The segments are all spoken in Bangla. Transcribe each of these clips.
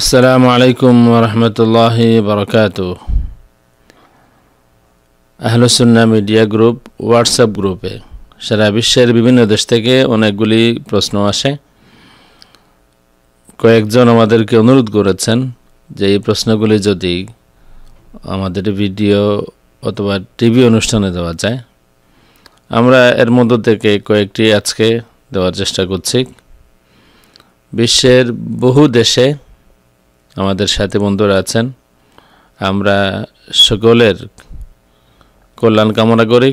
আসসালামু আলাইকুম রহমতুল্লাহ বরকাত আহলসুন্না মিডিয়া গ্রুপ হোয়াটসঅ্যাপ গ্রুপে সারা বিশ্বের বিভিন্ন দেশ থেকে অনেকগুলি প্রশ্ন আসে কয়েকজন আমাদেরকে অনুরোধ করেছেন যে এই প্রশ্নগুলি যদি আমাদের ভিডিও অথবা টিভি অনুষ্ঠানে দেওয়া যায় আমরা এর মধ্য থেকে কয়েকটি আজকে দেওয়ার চেষ্টা করছি বিশ্বের বহু দেশে আমাদের সাথে বন্ধুরা আছেন আমরা সকলের কল্যাণ কামনা করি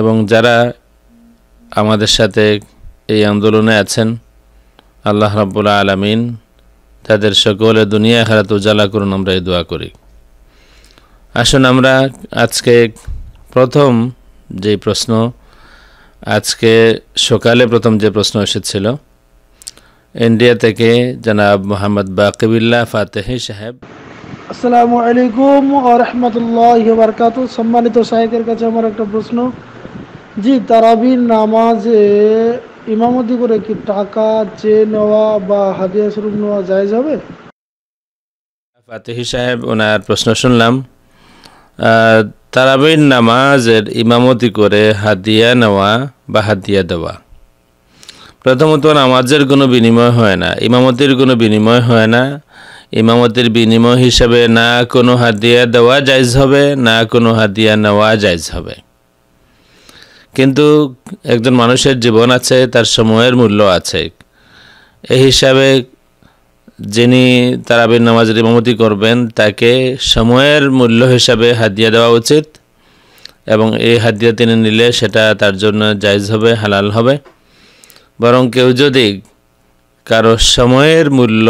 এবং যারা আমাদের সাথে এই আন্দোলনে আছেন আল্লাহ রাবুল্লা আলমিন তাদের সকলে দুনিয়া হারাত উজালা করুন আমরা এই দোয়া করি আসুন আমরা আজকে প্রথম যে প্রশ্ন আজকে সকালে প্রথম যে প্রশ্ন এসেছিল ইন্ডিয়া থেকে জনাব মোহাম্মদ বাকিবুল্লাহ ফাতেহি সাহেব আসসালামু আলাইকুম ও রহমতুল্লাহ বারকাত সম্মানিত সাহেবের কাছে আমার একটা প্রশ্ন জি তারাবি নামাজে ইমামতি করে কি টাকা চেয়ে নেওয়া বা হাদিয়া স্বরূপ নেওয়া যায় যাবে ফাতেহি সাহেব ওনার প্রশ্ন শুনলাম তারাবির নামাজের ইমামতি করে হাদিয়া নেওয়া বা হাদিয়া দেওয়া প্রথমত নামাজের কোনো বিনিময় হয় না ইমামতির কোনো বিনিময় হয় না ইমামতির বিনিময় হিসাবে না কোনো হাতিয়া দেওয়া জায়জ হবে না কোনো হাতিয়া নেওয়া জায়জ হবে কিন্তু একজন মানুষের জীবন আছে তার সময়ের মূল্য আছে এই হিসাবে যিনি তারাবির নামাজের ইমামতি করবেন তাকে সময়ের মূল্য হিসাবে হাতিয়া দেওয়া উচিত এবং এই হাতিয়া তিনি নিলে সেটা তার জন্য জায়জ হবে হালাল হবে বরং কেউ যদি কারো সময়ের মূল্য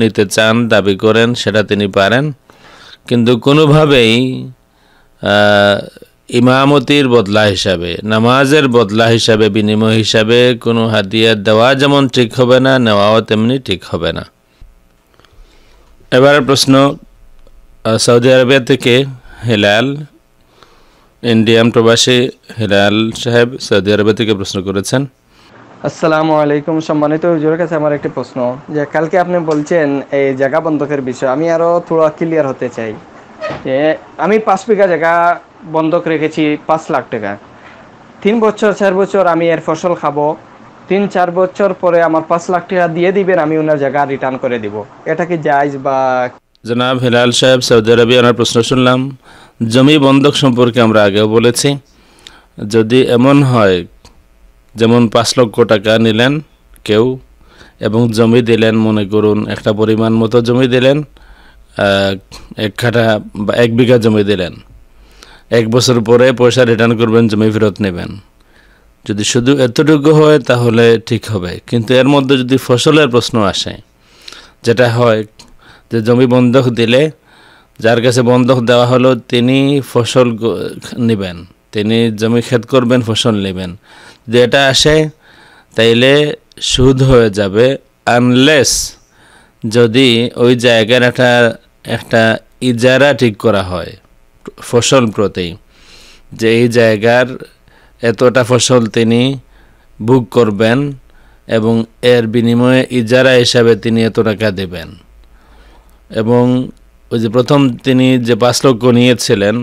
নিতে চান দাবি করেন সেটা তিনি পারেন কিন্তু কোনোভাবেই ইমামতির বদলা হিসাবে নামাজের বদলা হিসাবে বিনিময় হিসাবে কোনো হাতিয়ার দেওয়া যেমন ঠিক হবে না নেওয়াও তেমনি ঠিক হবে না এবার প্রশ্ন সৌদি আরবিয়া থেকে হেলাল ইন্ডিয়ান প্রবাসী হেলাল সাহেব সৌদি আরবিয়া থেকে প্রশ্ন করেছেন আসসালামু আলাইকুম সম্মানিত হুজুর কাছে আমার একটি প্রশ্ন যে কালকে আপনি বলছেন এই জায়গা বন্ধকের বিষয় আমি আরও থোড়া ক্লিয়ার হতে চাই যে আমি পাঁচ বিঘা জায়গা বন্ধক রেখেছি পাঁচ লাখ টাকা তিন বছর চার বছর আমি এর ফসল খাবো তিন চার বছর পরে আমার পাঁচ লাখ টাকা দিয়ে দিবেন আমি ওনার জায়গা রিটার্ন করে দিব এটা কি জায়জ বা জনাব হেলাল সাহেব সৌদি আরবি আমার প্রশ্ন শুনলাম জমি বন্ধক সম্পর্কে আমরা আগেও বলেছি যদি এমন হয় যেমন পাঁচ লক্ষ টাকা নিলেন কেউ এবং জমি দিলেন মনে করুন একটা পরিমাণ মতো জমি দিলেন এক খাটা বা এক বিঘা জমি দিলেন এক বছর পরে পয়সা রিটার্ন করবেন জমি ফেরত নেবেন যদি শুধু এতটুকু হয় তাহলে ঠিক হবে কিন্তু এর মধ্যে যদি ফসলের প্রশ্ন আসে যেটা হয় যে জমি বন্ধক দিলে যার কাছে বন্ধক দেওয়া হলো তিনি ফসল নেবেন তিনি জমি খেত করবেন ফসল নেবেন যেটা আসে তাইলে সুদ হয়ে যাবে আনলেস যদি ওই জায়গার একটা একটা ইজারা ঠিক করা হয় ফসল প্রতি যে এই জায়গার এতটা ফসল তিনি বুক করবেন এবং এর বিনিময়ে ইজারা হিসাবে তিনি এত টাকা দেবেন এবং ওই যে প্রথম তিনি যে পাঁচ লক্ষ নিয়েছিলেন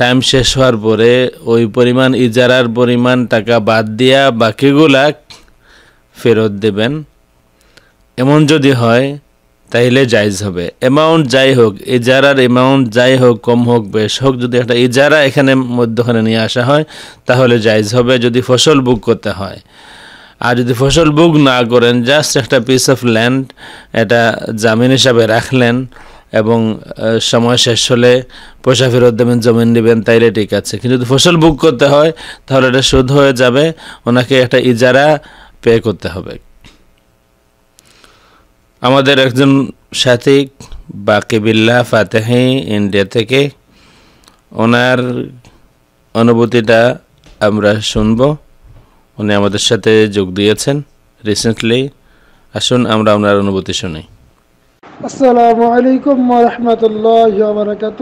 টাইম শেষ হওয়ার পরে ওই পরিমাণ ইজারার পরিমাণ টাকা বাদ দিয়া বাকিগুলা ফেরত দেবেন এমন যদি হয় তাইলে জায়জ হবে অ্যামাউন্ট যাই হোক ইজারার অ্যামাউন্ট যাই হোক কম হোক বেশ হোক যদি একটা ইজারা এখানে মধ্যখানে নিয়ে আসা হয় তাহলে জায়জ হবে যদি ফসল বুক করতে হয় আর যদি ফসল বুক না করেন জাস্ট একটা পিস অফ ল্যান্ড এটা জামিন হিসাবে রাখলেন এবং সময় শেষ হলে পয়সা ফেরত দেবেন জমি নেবেন তাইলে ঠিক আছে কিন্তু যদি ফসল বুক করতে হয় তাহলে এটা শোধ হয়ে যাবে ওনাকে একটা ইজারা পে করতে হবে আমাদের একজন সাথী বাকিবিল্লা ফাতেহি ইন্ডিয়া থেকে ওনার অনুভূতিটা আমরা শুনব উনি আমাদের সাথে যোগ দিয়েছেন রিসেন্টলি আসুন আমরা ওনার অনুভূতি শুনি আসসালামু আলাইকুম রহমতুল্লাহ বারকাত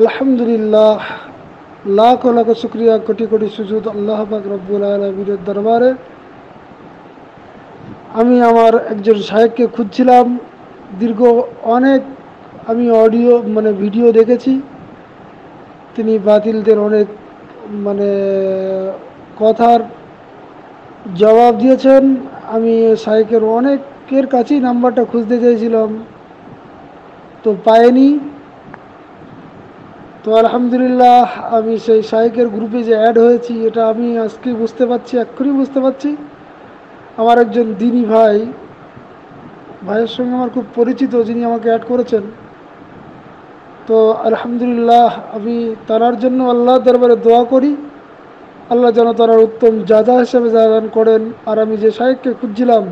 আলহামদুলিল্লাহ লাখ লাখ শুক্রিয়া কোটি কোটি সুযোগ আল্লাহ পাক রব্বুল আলমীর দরবারে আমি আমার একজন সাহেবকে খুঁজছিলাম দীর্ঘ অনেক আমি অডিও মানে ভিডিও দেখেছি তিনি বাতিলদের অনেক মানে কথার জবাব দিয়েছেন আমি সাইকের অনেক কের কাছেই নাম্বারটা খুঁজতে চাইছিলাম তো পায়নি তো আলহামদুলিল্লাহ আমি সেই শাহেকের গ্রুপে যে অ্যাড হয়েছি এটা আমি আজকে বুঝতে পারছি এক্ষুনি বুঝতে পারছি আমার একজন দিনী ভাই ভাইয়ের সঙ্গে আমার খুব পরিচিত যিনি আমাকে অ্যাড করেছেন তো আলহামদুলিল্লাহ আমি তারার জন্য আল্লাহ দরবারে দোয়া করি আল্লাহ যেন তারার উত্তম যাদা হিসেবে দান করেন আর আমি যে শাহেককে খুঁজছিলাম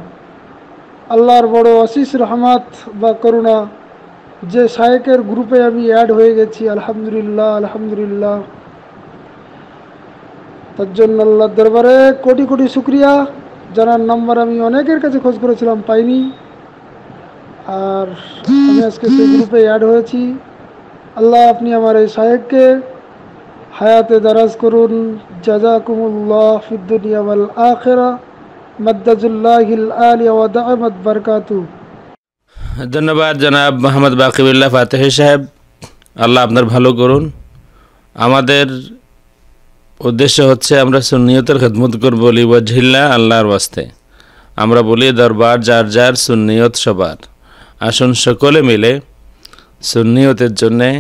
আল্লাহর বড় অশিস রহমাত বা করুণা যে শায়েকের গ্রুপে আমি অ্যাড হয়ে গেছি আলহামদুলিল্লাহ আলহামদুলিল্লাহ তার জন্য আল্লাহ দরবারে কোটি কোটি শুক্রিয়া জানার নাম্বার আমি অনেকের কাছে খোঁজ করেছিলাম পাইনি আর আমি আজকে সেই গ্রুপে অ্যাড হয়েছি আল্লাহ আপনি আমার এই সাহেবকে হায়াতে দারাজ করুন জাজা কুমুল্লাহ ফিদ্দুনিয়া আখেরা ধন্যবাদ জনাব মোহাম্মদ বাকিবুল্লাহ ফাতেহ সাহেব আল্লাহ আপনার ভালো করুন আমাদের উদ্দেশ্য হচ্ছে আমরা সুনিয়তের খেদমত করবো লিবাজিল্লা আল্লাহর বাস্তে আমরা বলি দরবার যার যার সুনিয়ত সবার আসুন সকলে মিলে সুনিয়তের জন্যে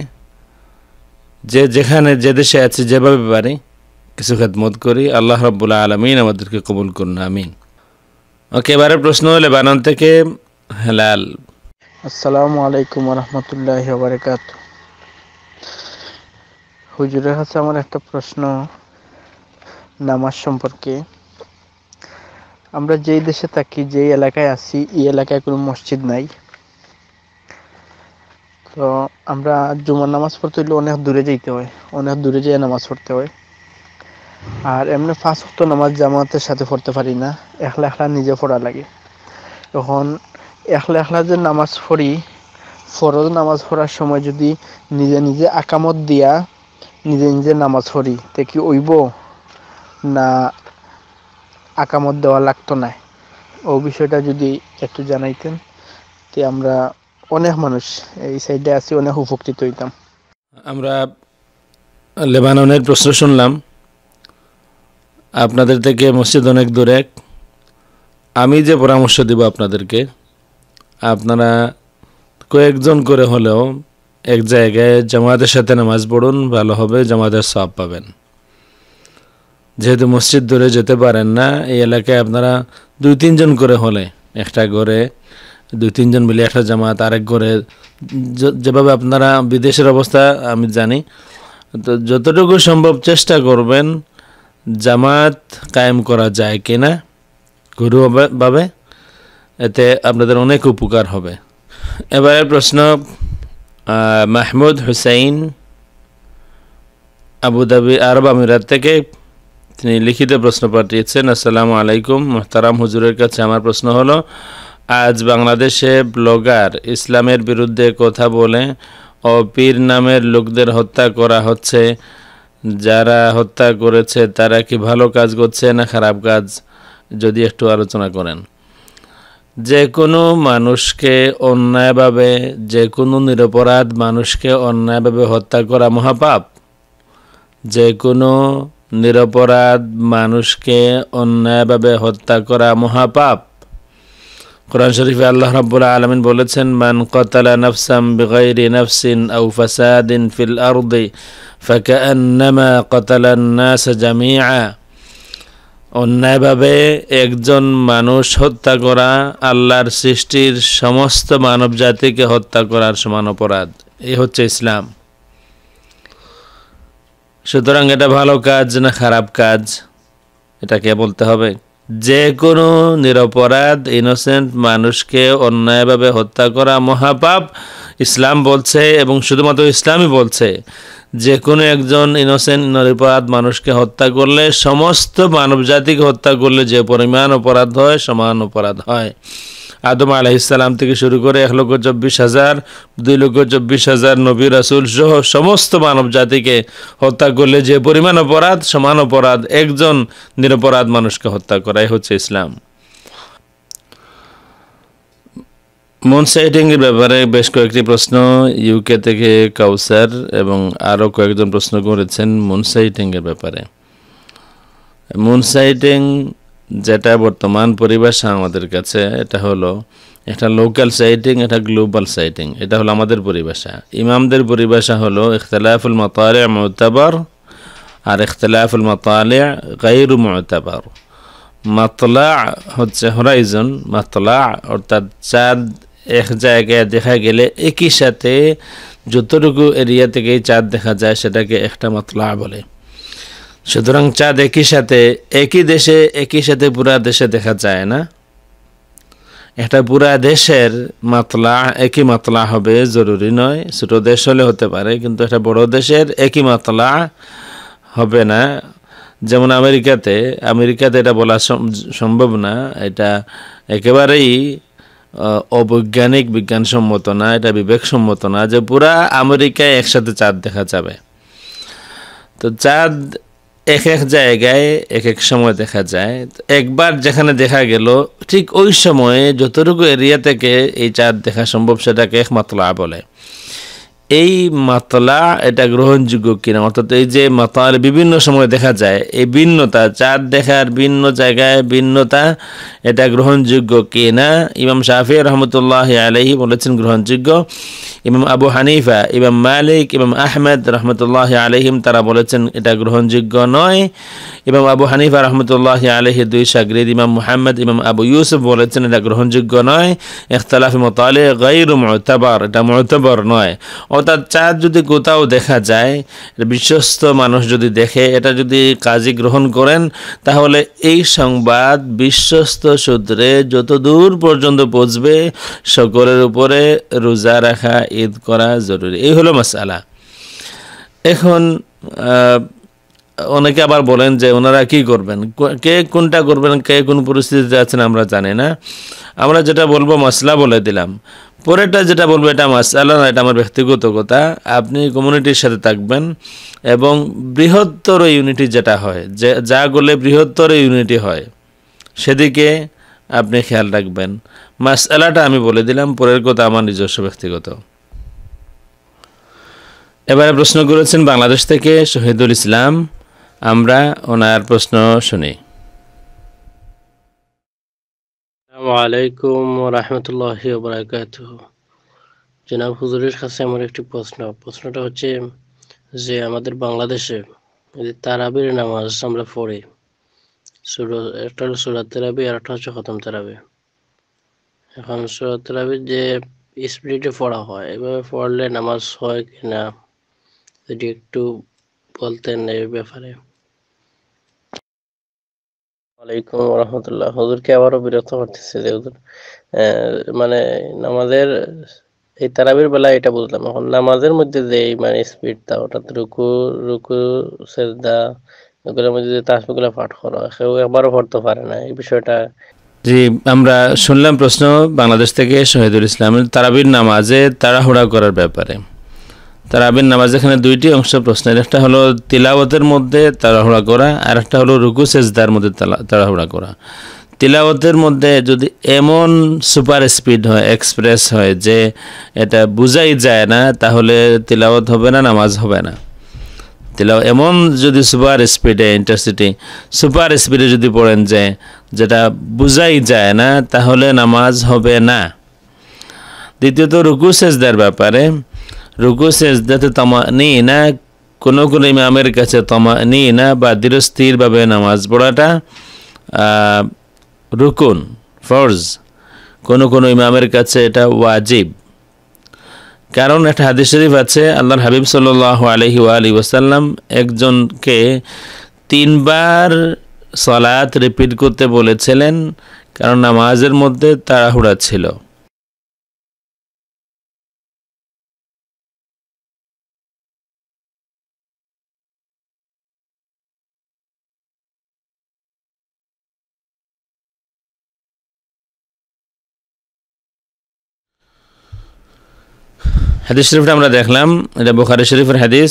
যে যেখানে যে দেশে আছে যেভাবে পারি কিছু খেদমত করি আল্লাহ রব্বুল্লা আলমিন আমাদেরকে কবুল করুন আমিন ওকে এবারে প্রশ্ন হলে বানান থেকে হেলাল আসসালামু আলাইকুম রহমতুল্লাহ বারকাত হুজুরের হাসে আমার একটা প্রশ্ন নামাজ সম্পর্কে আমরা যেই দেশে থাকি যেই এলাকায় আছি এই এলাকায় কোনো মসজিদ নাই তো আমরা জুমার নামাজ পড়তে হলে অনেক দূরে যেতে হয় অনেক দূরে যেয়ে নামাজ পড়তে হয় আর এমনি পাঁচ উক্ত নামাজ জামাতের সাথে পড়তে পারি না একলা একলা নিজে পড়া লাগে তখন একলা একলা যে নামাজ পড়ি ফরজ নামাজ পড়ার সময় যদি নিজে নিজে আকামত দিয়া নিজে নিজে নামাজ পড়ি তে কি ওইব না আকামত দেওয়া লাগতো না ও বিষয়টা যদি একটু জানাইতেন তে আমরা অনেক মানুষ এই সাইডে আছি অনেক উপকৃত হইতাম আমরা লেবাননের প্রশ্ন শুনলাম আপনাদের থেকে মসজিদ অনেক দূরে আমি যে পরামর্শ দেব আপনাদেরকে আপনারা কয়েকজন করে হলেও এক জায়গায় জামাতের সাথে নামাজ পড়ুন ভালো হবে জামাতের সব পাবেন যেহেতু মসজিদ দূরে যেতে পারেন না এই এলাকায় আপনারা দুই তিনজন করে হলে একটা ঘরে দুই তিনজন মিলে একটা জামাত আরেক ঘরে যেভাবে আপনারা বিদেশের অবস্থা আমি জানি তো যতটুকু সম্ভব চেষ্টা করবেন জামাত কায়েম করা যায় কিনা ঘরুভাবে এতে আপনাদের অনেক উপকার হবে এবারে প্রশ্ন মাহমুদ হুসাইন আবুধাবি আরব আমিরাত থেকে তিনি লিখিত প্রশ্ন পাঠিয়েছেন আসসালামু আলাইকুম মোহতারাম হুজুরের কাছে আমার প্রশ্ন হলো আজ বাংলাদেশে ব্লগার ইসলামের বিরুদ্ধে কথা বলে ও পীর নামের লোকদের হত্যা করা হচ্ছে যারা হত্যা করেছে তারা কি ভালো কাজ করছে না খারাপ কাজ যদি একটু আলোচনা করেন যে কোনো মানুষকে অন্যায়ভাবে যে কোনো নিরপরাধ মানুষকে অন্যায়ভাবে হত্যা করা মহাপাপ যে কোনো নিরপরাধ মানুষকে অন্যায়ভাবে হত্যা করা মহাপাপ কোরআন শরীফে আল্লাহ রাব্বুল আলামিন বলেছেন মান কতালা নাফসাম বিগাইরি নাফসিন আও ফাসাদিন ফিল আরদি ফাকান্নামা কতালা নাস জামিআ অন্যায়ভাবে একজন মানুষ হত্যা করা আল্লাহর সৃষ্টির সমস্ত মানব জাতিকে হত্যা করার সমান অপরাধ এই হচ্ছে ইসলাম সুতরাং এটা ভালো কাজ না খারাপ কাজ এটা কে বলতে হবে যে কোনো নিরপরাধ ইনোসেন্ট মানুষকে অন্যায়ভাবে হত্যা করা মহাপাপ ইসলাম বলছে এবং শুধুমাত্র ইসলামই বলছে যে কোনো একজন ইনোসেন্ট নিরপরাধ মানুষকে হত্যা করলে সমস্ত মানবজাতিকে হত্যা করলে যে পরিমাণ অপরাধ হয় সমান অপরাধ হয় আদম ইসলাম থেকে শুরু করে এক লক্ষ চব্বিশ হাজার দুই লক্ষ চব্বিশ হাজার নবী রাসুল সহ সমস্ত মানব জাতিকে হত্যা করলে যে পরিমাণ অপরাধ সমান অপরাধ একজন নিরপরাধ মানুষকে হত্যা করাই হচ্ছে ইসলাম মন ব্যাপারে বেশ কয়েকটি প্রশ্ন ইউকে থেকে কাউসার এবং আরও কয়েকজন প্রশ্ন করেছেন মুন ব্যাপারে মুন যেটা বর্তমান পরিবেশ আমাদের কাছে এটা হলো একটা লোকাল সাইটিং এটা গ্লোবাল সাইটিং এটা হলো আমাদের পরিবেশা ইমামদের পরিবেশা হলো ইখতলাফুল মতালে মোতাবার আর ইখতলাফুল মতালে গাইরু মোতাবার মাতলা হচ্ছে হরাইজন মাতলা অর্থাৎ চাঁদ এক জায়গায় দেখা গেলে একই সাথে যতটুকু এরিয়া থেকেই চাঁদ দেখা যায় সেটাকে একটা মাতলা বলে সুতরাং চাঁদ একই সাথে একই দেশে একই সাথে পুরা দেশে দেখা যায় না এটা পুরা দেশের মাতলা একই মাতলা হবে জরুরি নয় ছোটো দেশ হলে হতে পারে কিন্তু একটা বড় দেশের একই মাতলা হবে না যেমন আমেরিকাতে আমেরিকাতে এটা বলা সম্ভব না এটা একেবারেই অবৈজ্ঞানিক বিজ্ঞানসম্মত না এটা বিবেকসম্মত না যে পুরা আমেরিকায় একসাথে চাঁদ দেখা যাবে তো চাঁদ এক এক জায়গায় এক এক সময় দেখা যায় একবার যেখানে দেখা গেল ঠিক ওই সময়ে যতটুকু এরিয়া থেকে এই চাঁদ দেখা সম্ভব সেটাকে একমাত্র বলে এই মাতলা এটা গ্রহণযোগ্য কিনা অর্থাৎ এই যে মাতাল বিভিন্ন সময় দেখা যায় এই ভিন্নতা চাঁদ দেখার ভিন্ন জায়গায় ভিন্নতা এটা গ্রহণযোগ্য কিনা ইমাম শাহি রহমতুল্লাহ আলহি বলেছেন গ্রহণযোগ্য ইমাম আবু হানিফা ইমাম মালিক ইমাম আহমেদ রহমতুল্লাহ আলহিম তারা বলেছেন এটা গ্রহণযোগ্য নয় ইমাম আবু হানিফা রহমতুল্লাহ আলহি দুই সাগরিদ ইমাম মুহাম্মদ ইমাম আবু ইউসুফ বলেছেন এটা গ্রহণযোগ্য নয় ইখতলাফ মতালে গাইর মতাবার এটা মতবর নয় অর্থাৎ চাঁদ যদি কোথাও দেখা যায় বিশ্বস্ত মানুষ যদি দেখে এটা যদি কাজে গ্রহণ করেন তাহলে এই সংবাদ বিশ্বস্ত সূত্রে যত দূর পর্যন্ত পৌঁছবে সকলের উপরে রোজা রাখা ঈদ করা জরুরি এই হলো মশালা এখন অনেকে আবার বলেন যে ওনারা কি করবেন কে কোনটা করবেন কে কোন পরিস্থিতিতে আছেন আমরা জানি না আমরা যেটা বলবো মশলা বলে দিলাম পরেরটা যেটা বলবো এটা আমার না এটা আমার ব্যক্তিগত কথা আপনি কমিউনিটির সাথে থাকবেন এবং বৃহত্তর ইউনিটি যেটা হয় যে যা গলে বৃহত্তর ইউনিটি হয় সেদিকে আপনি খেয়াল রাখবেন মাস এলাটা আমি বলে দিলাম পরের কথা আমার নিজস্ব ব্যক্তিগত এবারে প্রশ্ন করেছেন বাংলাদেশ থেকে শহীদুল ইসলাম আমরা ওনার প্রশ্ন শুনি আলাইকুম রহমতুল্লাহ বরাকাত জেনাব হুজুরের কাছে আমার একটি প্রশ্ন প্রশ্নটা হচ্ছে যে আমাদের বাংলাদেশে তারাবির নামাজ আমরা পড়ি একটা হলো সুরাত তেরাবি আর একটা হচ্ছে খতম তেরাবি এখন সুরাত তেরাবি যে স্পিডে পড়া হয় এভাবে পড়লে নামাজ হয় কিনা যদি একটু বলতেন এই ব্যাপারে আলাইকুম রহমতুল্লাহ হজুরকে আবারও করতেছে যে হজুর মানে নামাজের এই তারাবির বেলা এটা বুঝলাম এখন নামাজের মধ্যে যে মানে স্পিডটা অর্থাৎ রুকু রুকু সেজদা এগুলোর মধ্যে যে তাসবিগুলো পাঠ করা কেউ একবারও পড়তে পারে না এই বিষয়টা জি আমরা শুনলাম প্রশ্ন বাংলাদেশ থেকে শহীদুল ইসলাম তারাবির নামাজে তাড়াহুড়া করার ব্যাপারে তারাবির নামাজ এখানে দুইটি অংশ প্রশ্নের একটা হলো তিলাওয়াতের মধ্যে তাড়াহুড়া করা আর একটা হলো রুকু সেজদার মধ্যে তাড়াহুড়া করা তিলাওয়াতের মধ্যে যদি এমন সুপার স্পিড হয় এক্সপ্রেস হয় যে এটা বুঝাই যায় না তাহলে তিলাওয়াত হবে না নামাজ হবে না তিলাও এমন যদি সুপার স্পিডে ইন্টারসিটি সুপার স্পিডে যদি পড়েন যে যেটা বুঝাই যায় না তাহলে নামাজ হবে না দ্বিতীয়ত রুকু সেজদার ব্যাপারে রুকু সেজদাতে তমা নি না কোনো কোনো ইমামের কাছে তমা নি না বা দৃঢ়স্থিরভাবে নামাজ পড়াটা রুকুন ফরজ কোনো কোনো ইমামের কাছে এটা ওয়াজিব কারণ একটা হাদিস শরীফ আছে আল্লাহর হাবিব সাল্লাহ আলহি আলী ওসাল্লাম একজনকে তিনবার সলাৎ রিপিট করতে বলেছিলেন কারণ নামাজের মধ্যে তাড়াহুড়া ছিল হাদিস শরীফটা আমরা দেখলাম এটা বুখারি শরীফের হাদিস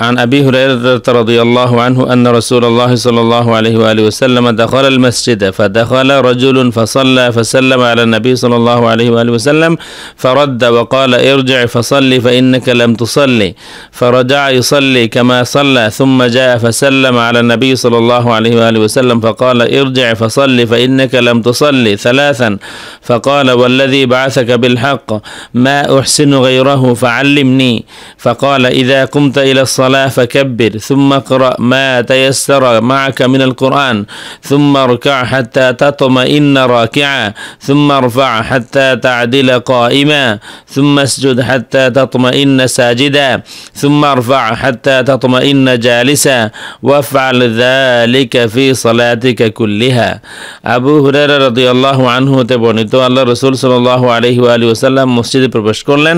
عن أبي هريرة رضي الله عنه أن رسول الله صلى الله عليه وآله وسلم دخل المسجد فدخل رجل فصلى فسلم على النبي صلى الله عليه وآله وسلم فرد وقال ارجع فصلي فإنك لم تصلي فرجع يصلي كما صلى ثم جاء فسلم على النبي صلى الله عليه وآله وسلم فقال ارجع فصلي فإنك لم تصلي ثلاثا فقال والذي بعثك بالحق ما أحسن غيره فعلمني فقال إذا قمت إلى الصلاة الصلاة فكبر ثم اقرأ ما تيسر معك من القرآن ثم اركع حتى تطمئن راكعا ثم ارفع حتى تعدل قائما ثم اسجد حتى تطمئن ساجدا ثم ارفع حتى تطمئن جالسا وافعل ذلك في صلاتك كلها أبو هريرة رضي الله عنه تبعني الله رسول صلى الله عليه وسلم مسجد প্রবেশ করলেন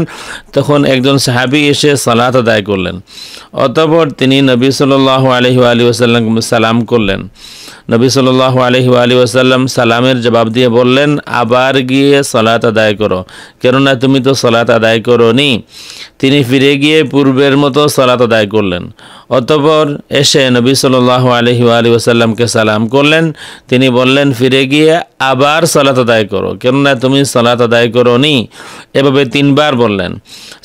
তখন একজন সাহাবি এসে সালাত আদায় করলেন অতপর তিনি নবী সাল্লাহ আলহি আলী ওসাল্লাম সালাম করলেন নবী সাল্লাহ আলহি আলী ওসাল্লাম সালামের জবাব দিয়ে বললেন আবার গিয়ে সলাত আদায় করো কেননা তুমি তো সলাত আদায় করো নি তিনি ফিরে গিয়ে পূর্বের মতো সলাত আদায় করলেন অতপর এসে নবী সাল্লাহ আলহি আলী ওসাল্লামকে সালাম করলেন তিনি বললেন ফিরে গিয়ে আবার সলাত আদায় করো কেননা তুমি সলাত আদায় করো নি এভাবে তিনবার বললেন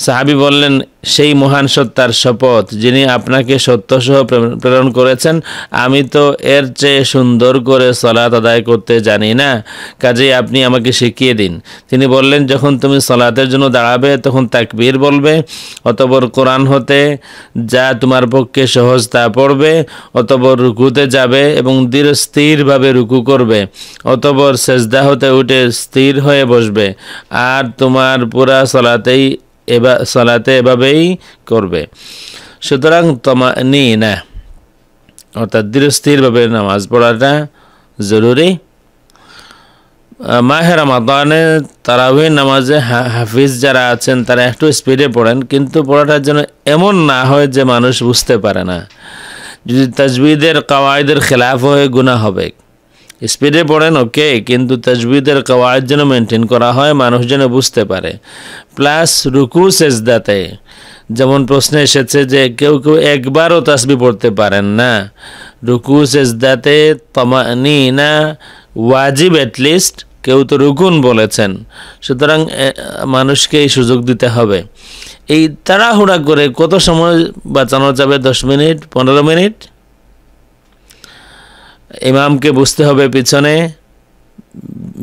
সাহাবি বললেন সেই মহান সত্তার শপথ যিনি আপনাকে সত্যসহ প্রেরণ করেছেন আমি তো এর চেয়ে সুন্দর করে সলাৎ আদায় করতে জানি না কাজেই আপনি আমাকে শিখিয়ে দিন তিনি বললেন যখন তুমি সলাতের জন্য দাঁড়াবে তখন তাকবীর বলবে অতবর কোরআন হতে যা তোমার পক্ষে সহজ তা পড়বে অতবর রুকুতে যাবে এবং দৃঢ় স্থিরভাবে রুকু করবে অতবর সেজদা হতে উঠে স্থির হয়ে বসবে আর তোমার পুরা সলাতেই এবার সালাতে এভাবেই করবে সুতরাং তমা নি না অর্থাৎ দৃঢ়স্থিরভাবে নামাজ পড়াটা জরুরি মাহে রমাদানে তারাবির নামাজে হাফিজ যারা আছেন তারা একটু স্পিডে পড়েন কিন্তু পড়াটা যেন এমন না হয় যে মানুষ বুঝতে পারে না যদি তাজবিদের কাওয়ায়দের খেলাফ হয়ে গুণা হবে স্পিডে পড়েন ওকে কিন্তু তাজবিদের কওয়ায়দ যেন মেনটেন করা হয় মানুষ যেন বুঝতে পারে প্লাস রুকু সেজদাতে যেমন প্রশ্নে এসেছে যে কেউ কেউ একবারও তাসবি পড়তে পারেন না রুকু সেজদাতে তমানি না ওয়াজিব অ্যাটলিস্ট কেউ তো রুকুন বলেছেন সুতরাং মানুষকে এই সুযোগ দিতে হবে এই তাড়াহুড়া করে কত সময় বাঁচানো যাবে দশ মিনিট পনেরো মিনিট ইমামকে বুঝতে হবে পিছনে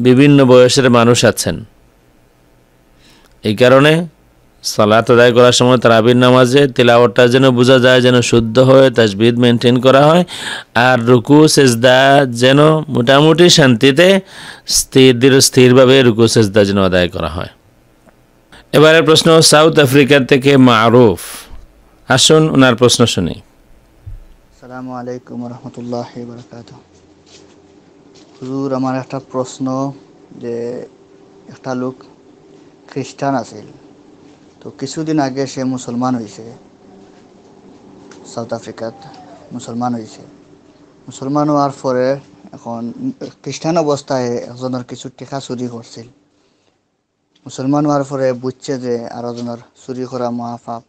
বিভিন্ন বয়সের মানুষ আছেন এই কারণে সালাত আদায় করার সময় তারাবির নামাজে তেলাওয়াতটা যেন বোঝা যায় যেন শুদ্ধ হয়ে তাজবিদ মেনটেন করা হয় আর রুকু সেজদা যেন মোটামুটি শান্তিতে স্থির স্থিরভাবে রুকু সেজদা যেন আদায় করা হয় এবারে প্রশ্ন সাউথ আফ্রিকা থেকে মারুফ আসুন ওনার প্রশ্ন শুনি আসসালামু আলাইকুম রহমতুল্লাহ বরকাত হুজুর আমার একটা প্রশ্ন যে একটা লোক খ্রিস্টান আছিল তো কিছুদিন আগে সে মুসলমান হয়েছে সাউথ আফ্রিকাত মুসলমান হয়েছে মুসলমান হওয়ার পরে এখন খ্রিস্টান অবস্থায় একজনের কিছু টেকা চুরি করছিল মুসলমান হওয়ার পরে বুঝছে যে আরোজনের চুরি করা মহাপাপ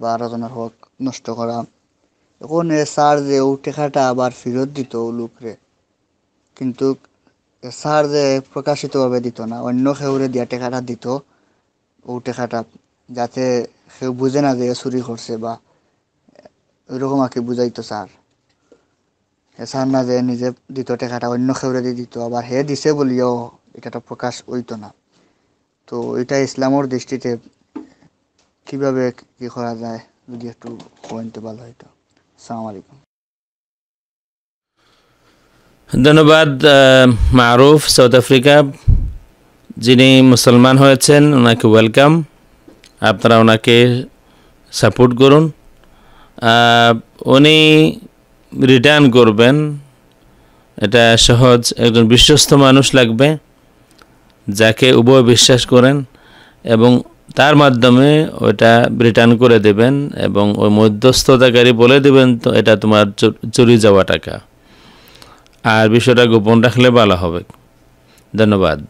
বা আরোজনের হক নষ্ট করা তখন এ সার যে ও টেকাটা আবার ফেরত দিত ও কিন্তু সার যে প্রকাশিতভাবে দিত না অন্য খেউরে দিয়া টেকাটা দিত ও টেকাটা যাতে সে বুঝে না যে চুরি করছে বা ওইরকম আর কি বুঝাইতো স্যার স্যার না যে নিজে দিত টেকাটা অন্য খেউরে দিয়ে দিত আবার হে দিছে বলিও এটা তো প্রকাশ হইতো না তো এটা ইসলামর দৃষ্টিতে কিভাবে কি করা যায় যদি একটু কইতে ভালো হইতো আলাইকুম ধন্যবাদ মারুফ সাউথ আফ্রিকা যিনি মুসলমান হয়েছেন ওনাকে ওয়েলকাম আপনারা ওনাকে সাপোর্ট করুন উনি রিটার্ন করবেন এটা সহজ একজন বিশ্বস্ত মানুষ লাগবে যাকে উভয় বিশ্বাস করেন এবং তার মাধ্যমে ওটা রিটার্ন করে দেবেন এবং ওই মধ্যস্থতাকারী বলে দেবেন তো এটা তোমার চুরি যাওয়া টাকা আর বিষয়টা গোপন রাখলে ভালো হবে ধন্যবাদ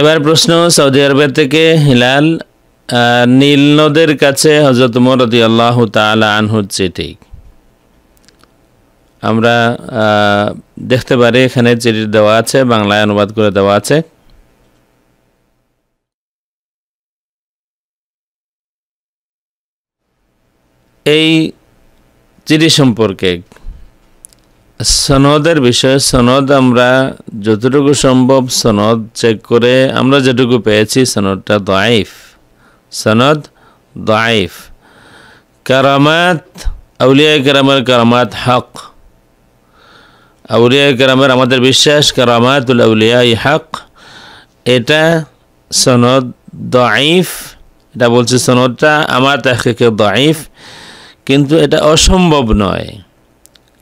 এবার প্রশ্ন সৌদি আরবের থেকে হিলাল নীল নদের কাছে হজরত মরদি আল্লাহ তালা হচ্ছে চিঠি আমরা দেখতে পারি এখানে চিঠির দেওয়া আছে বাংলায় অনুবাদ করে দেওয়া আছে এই চিঠি সম্পর্কে সনদের বিষয়ে সনদ আমরা যতটুকু সম্ভব সনদ চেক করে আমরা যেটুকু পেয়েছি সনদটা দাইফ সনদ দাইফ কারামাত আউলিয়া কেরামের কারামাত হক আউলিয়া কেরামের আমাদের বিশ্বাস কারামাতুল আউলিয়া ই হক এটা সনদ দাইফ এটা বলছে সনদটা আমার তাহকে দাইফ কিন্তু এটা অসম্ভব নয়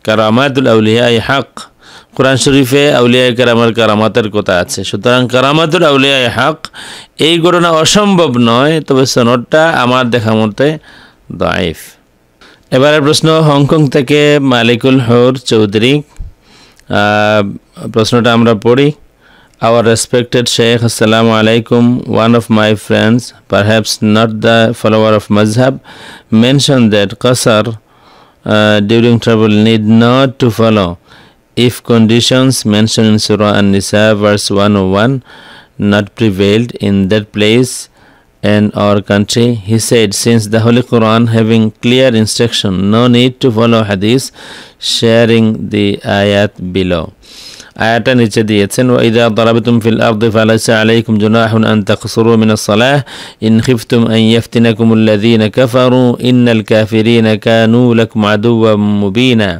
কারামাতুল আউলিয়া হাক কোরআন শরীফে আউলিয়া কারামার কারামাতের কথা আছে সুতরাং কারামাতুল আউলিয়া হাক এই ঘটনা অসম্ভব নয় তবে সনদটা আমার দেখা মতে দায়ফ এবারে প্রশ্ন হংকং থেকে মালিকুল হর চৌধুরী প্রশ্নটা আমরা পড়ি Our respected Shaykh, Assalamu alaikum, one of my friends, perhaps not the follower of Mazhab, mentioned that Qasar uh, during travel need not to follow if conditions mentioned in Surah An-Nisa verse 101 not prevailed in that place and our country. He said, since the Holy Quran having clear instruction, no need to follow hadith, sharing the ayat below. আয়াটা নিচে দিয়েছেন ওয়াইদা তালাবিতুম ফিল আরদি ফালাইসা আলাইকুম জুনাহুন আন তাকসুরু মিনাস সালাহ ইন খিফতুম আন ইয়াফতিনাকুমুল্লাযীনা কাফারু ইন্নাল কাফিরিনা কানু লাকুম আদুওয়াম মুবিনা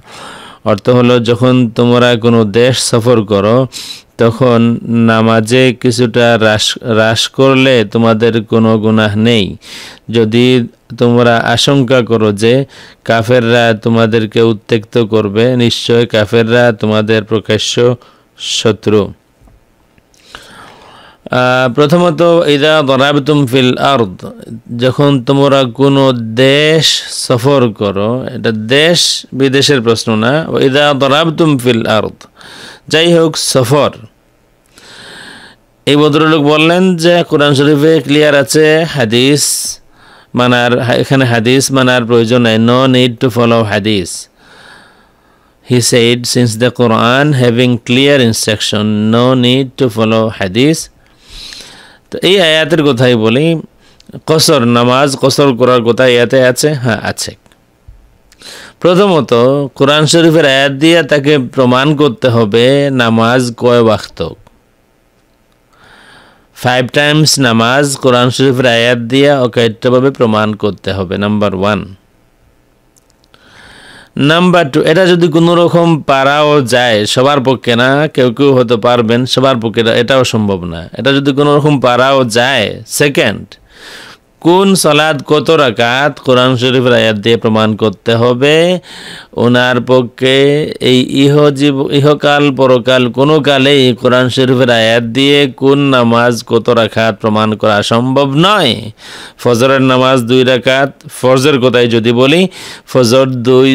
অর্থ হলো যখন তোমরা কোনো দেশ সফর করো তখন নামাজে কিছুটা হ্রাস হ্রাস করলে তোমাদের কোনো গুনাহ নেই যদি তোমরা আশঙ্কা করো যে কাফেররা তোমাদেরকে উত্তেক্ত করবে নিশ্চয় কাফেররা তোমাদের প্রকাশ্য শত্রু প্রথমত ইদা দরাবতুম ফিল আর্দ যখন তোমরা কোনো দেশ সফর করো এটা দেশ বিদেশের প্রশ্ন না ইদা দরাবতুম ফিল আর্দ যাই হোক সফর এই ভদ্রলোক বললেন যে কোরআন শরীফে ক্লিয়ার আছে হাদিস মানার এখানে হাদিস মানার প্রয়োজন নাই no need to follow hadith he said since the Quran having clear instruction no need to follow hadith তো এই আয়াতের কথাই বলি কসর নামাজ কসর করার কথা ইয়াতে আছে হ্যাঁ আছে প্রথমত কোরআন শরীফের আয়াত দিয়ে তাকে প্রমাণ করতে হবে নামাজ কয় বাক্তক ফাইভ টাইমস নামাজ কোরআন শরীফের আয়াত দিয়ে অকাট্যভাবে প্রমাণ করতে হবে নাম্বার ওয়ান নাম্বার টু এটা যদি কোনো রকম পারাও যায় সবার পক্ষে না কেউ কেউ হতে পারবেন সবার পক্ষে এটাও সম্ভব না এটা যদি কোনো রকম পারাও যায় সেকেন্ড কোন সালাদ কত রাকাত কোরআন শরীফ রায়াত দিয়ে প্রমাণ করতে হবে ওনার পক্ষে এই ইহ জীব ইহকাল পরকাল কোনো কালেই কোরআন শরীফের রায়াত দিয়ে কোন নামাজ কত রাখাত প্রমাণ করা সম্ভব নয় ফজরের নামাজ দুই রাকাত ফজরের কথাই যদি বলি ফজর দুই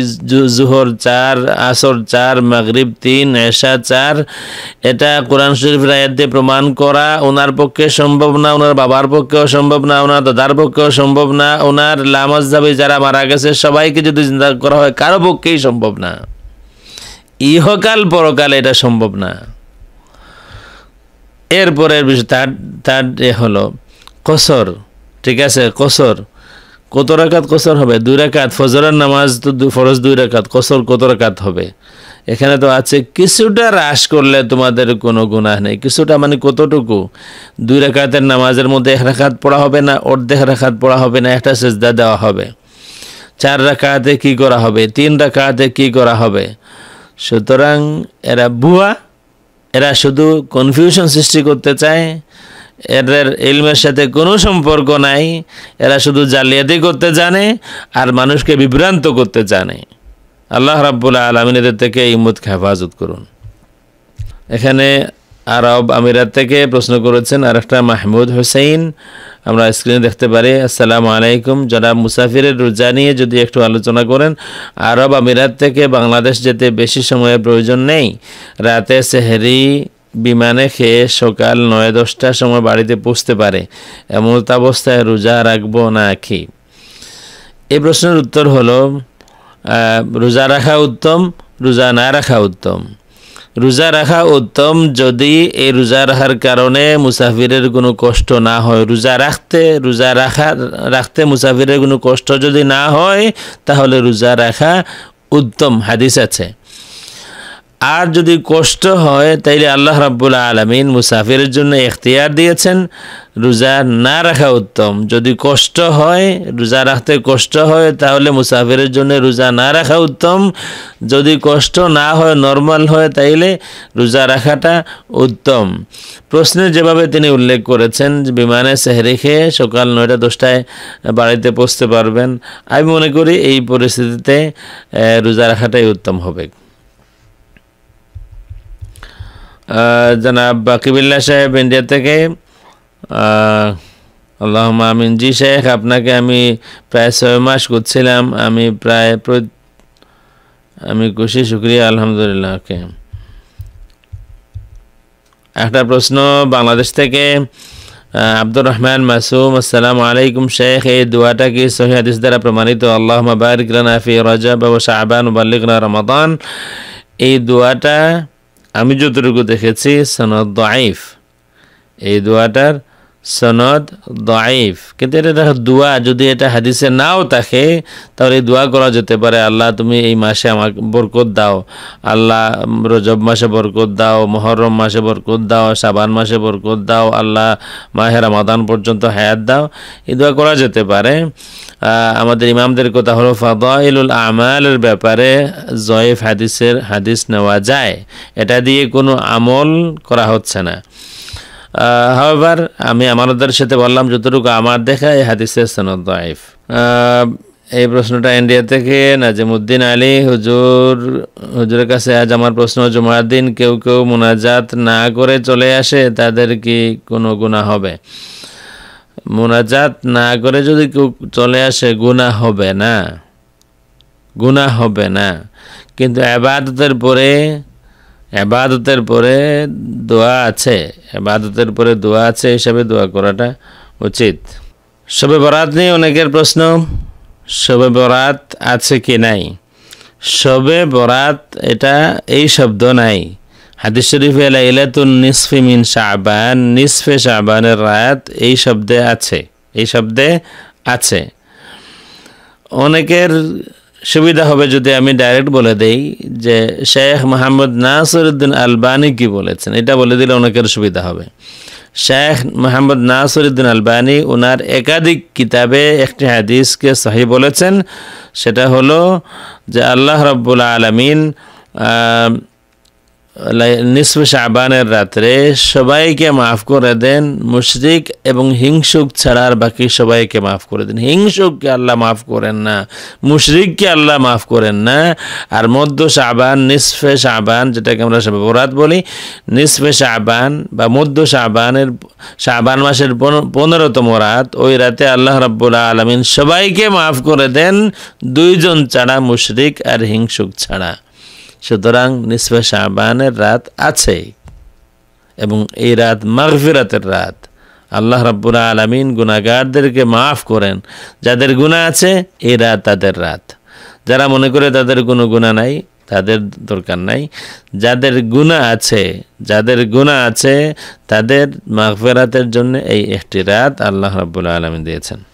জুহর চার আসর চার মাগরিব তিন এশা চার এটা কোরআন শরীফের রায়াত দিয়ে প্রমাণ করা ওনার পক্ষে সম্ভব না ওনার বাবার পক্ষেও সম্ভব না ওনার দাদার পক্ষে সম্ভব না ওনার লামাজাবি যারা মারা গেছে সবাইকে যদি চিন্তা করা হয় কারো পক্ষেই সম্ভব না ইহকাল পরকাল এটা সম্ভব না এরপরের বিষয় তার থার্ড এ হলো কসর ঠিক আছে কসর কত রাকাত কসর হবে দুই রাকাত ফজরের নামাজ তো ফরজ দুই রাকাত কসর কত রাকাত হবে এখানে তো আছে কিছুটা হ্রাস করলে তোমাদের কোনো গুণাহ নেই কিছুটা মানে কতটুকু দুই রেখাতের নামাজের মধ্যে এক রেখাত পড়া হবে না অর্ধেক রেখাত পড়া হবে না একটা সেজদা দেওয়া হবে চার রেখাতে কি করা হবে তিন রেখাতে কি করা হবে সুতরাং এরা ভুয়া এরা শুধু কনফিউশন সৃষ্টি করতে চায় এদের ইলমের সাথে কোনো সম্পর্ক নাই এরা শুধু জালিয়াতি করতে জানে আর মানুষকে বিভ্রান্ত করতে জানে আল্লাহ রাব্বুল্লাহ আলমিন থেকে এই হেফাজত করুন এখানে আরব আমিরাত থেকে প্রশ্ন করেছেন আর একটা মাহমুদ হোসেন আমরা স্ক্রিনে দেখতে পারি আসসালামু আলাইকুম যারা মুসাফিরের রোজা নিয়ে যদি একটু আলোচনা করেন আরব আমিরাত থেকে বাংলাদেশ যেতে বেশি সময়ের প্রয়োজন নেই রাতে সেহেরি বিমানে খেয়ে সকাল নয় দশটার সময় বাড়িতে পৌঁছতে পারে এমন অবস্থায় রোজা রাখবো না কি এই প্রশ্নের উত্তর হলো রোজা রাখা উত্তম রোজা না রাখা উত্তম রোজা রাখা উত্তম যদি এই রোজা রাখার কারণে মুসাফিরের কোনো কষ্ট না হয় রোজা রাখতে রোজা রাখা রাখতে মুসাফিরের কোনো কষ্ট যদি না হয় তাহলে রোজা রাখা উত্তম হাদিস আছে আর যদি কষ্ট হয় তাইলে আল্লাহ রাব্বুল আলমিন মুসাফিরের জন্য এখতিয়ার দিয়েছেন রোজা না রাখা উত্তম যদি কষ্ট হয় রোজা রাখতে কষ্ট হয় তাহলে মুসাফিরের জন্য রোজা না রাখা উত্তম যদি কষ্ট না হয় নর্মাল হয় তাইলে রোজা রাখাটা উত্তম প্রশ্নে যেভাবে তিনি উল্লেখ করেছেন বিমানে সেহরি খেয়ে সকাল নয়টা দশটায় বাড়িতে পৌঁছতে পারবেন আমি মনে করি এই পরিস্থিতিতে রোজা রাখাটাই উত্তম হবে জনাব বাকিবুল্লা সাহেব ইন্ডিয়া থেকে আল্লাহ আমিন জি শেখ আপনাকে আমি প্রায় ছয় মাস করছিলাম আমি প্রায় আমি খুশি শুক্রিয়া আলহামদুলিল্লাহ ওকে একটা প্রশ্ন বাংলাদেশ থেকে আব্দুর রহমান মাসুম আসসালাম আলাইকুম শেখ এই দোয়াটা কি সহিদিস দ্বারা প্রমাণিত আল্লাহ বারিক রানা ফি রাজা বাবু শাহবান বাল্লিক রমাদান এই দোয়াটা আমি যতটুকু দেখেছি সনদ দাইফ এই দোয়াটার সনদ দাইফ কিন্তু এটা দোয়া যদি এটা হাদিসে নাও থাকে তাহলে এই দোয়া করা যেতে পারে আল্লাহ তুমি এই মাসে আমাকে বরকত দাও আল্লাহ রজব মাসে বরকত দাও মহরম মাসে বরকত দাও সাবান মাসে বরকত দাও আল্লাহ মাহের মাদান পর্যন্ত হায়াত দাও এই দোয়া করা যেতে পারে আমাদের ইমামদের কথা হলো ফাদাইলুল আমালের ব্যাপারে জয়েফ হাদিসের হাদিস নেওয়া যায় এটা দিয়ে কোনো আমল করা হচ্ছে না হাওয়ার আমি আমানতদারের সাথে বললাম যতটুকু আমার দেখা এই হাদিসের সনদ দাইফ এই প্রশ্নটা ইন্ডিয়া থেকে নাজিমুদ্দিন আলী হুজুর হুজুরের কাছে আজ আমার প্রশ্ন জুমার দিন কেউ কেউ মোনাজাত না করে চলে আসে তাদের কি কোনো গুণা হবে মোনাজাত না করে যদি কেউ চলে আসে গুণা হবে না গুণা হবে না কিন্তু আবাদতের পরে এবাদতের পরে দোয়া আছে এবাদতের পরে দোয়া আছে হিসাবে দোয়া করাটা উচিত শবে বরাত নিয়ে অনেকের প্রশ্ন শবে বরাত আছে কি নাই শবে বরাত এটা এই শব্দ নাই হাদিস শরীফে লাইলাতুন নিসফি মিন শাবান নিসফে শাবানের রাত এই শব্দে আছে এই শব্দে আছে অনেকের সুবিধা হবে যদি আমি ডাইরেক্ট বলে দেই যে শেখ মোহাম্মদ উদ্দিন আলবানি কি বলেছেন এটা বলে দিলে অনেকের সুবিধা হবে শেখ মোহাম্মদ উদ্দিন আলবানি ওনার একাধিক কিতাবে একটি হাদিসকে সহি বলেছেন সেটা হলো যে আল্লাহ রব্বুল আলমিন নিসফ শাহবানের রাত্রে সবাইকে মাফ করে দেন মুশরিক এবং হিংসুক ছাড়ার বাকি সবাইকে মাফ করে দেন হিংসুককে আল্লাহ মাফ করেন না মুশরিককে আল্লাহ মাফ করেন না আর মধ্য শাহবান নিসফে শাহবান যেটাকে আমরা বরাত বলি নিসফে শাহবান বা মধ্য শাহবানের শাহবান মাসের পনেরোতম রাত ওই রাতে আল্লাহ রব্বুল্লা আলমিন সবাইকে মাফ করে দেন দুইজন ছাড়া মুশরিক আর হিংসুক ছাড়া সুতরাং নিসফে শাহবানের রাত আছে এবং এই রাত মাঘফিরাতের রাত আল্লাহ রাব্বুল আলমিন গুণাগারদেরকে মাফ করেন যাদের গুণা আছে এই রাত তাদের রাত যারা মনে করে তাদের কোনো গুণা নাই তাদের দরকার নাই যাদের গুণা আছে যাদের গুণা আছে তাদের মাগফেরাতের জন্য এই একটি রাত আল্লাহ রাব্বুল আলমী দিয়েছেন